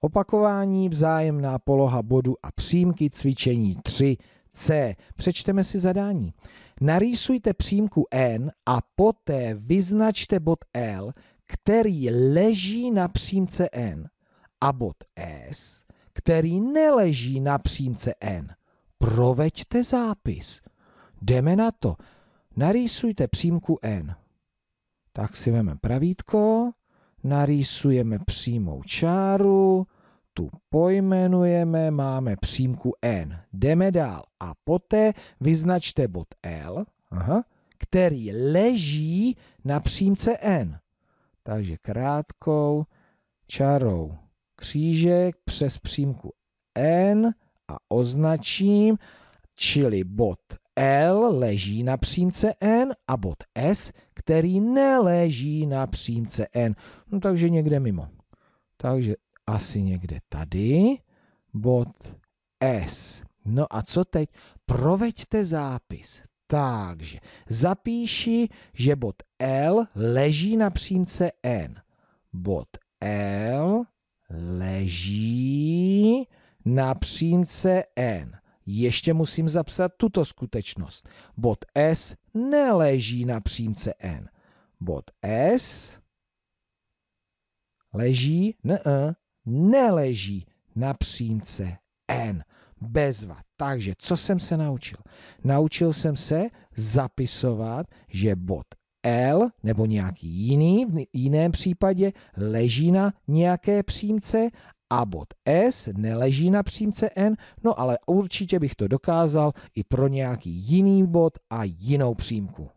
Opakování, vzájemná poloha bodu a přímky cvičení 3C. Přečteme si zadání. Narýsujte přímku N a poté vyznačte bod L, který leží na přímce N a bod S, který neleží na přímce N. Proveďte zápis. Jdeme na to. Narýsujte přímku N. Tak si veme pravítko narýsujeme přímou čáru, tu pojmenujeme, máme přímku n. Jdeme dál a poté vyznačte bod L, aha, který leží na přímce n. Takže krátkou čarou křížek přes přímku n a označím, čili bod L leží na přímce N a bod S, který neleží na přímce N. No takže někde mimo. Takže asi někde tady bod S. No a co teď? Proveďte zápis. Takže zapíši, že bod L leží na přímce N. Bod L leží na přímce N ještě musím zapsat tuto skutečnost. Bod S neleží na přímce N. Bod S leží, ne, e, neleží na přímce N. Bezva. Takže co jsem se naučil? Naučil jsem se zapisovat, že bod L nebo nějaký jiný v jiném případě leží na nějaké přímce a bod S neleží na přímce N, no ale určitě bych to dokázal i pro nějaký jiný bod a jinou přímku.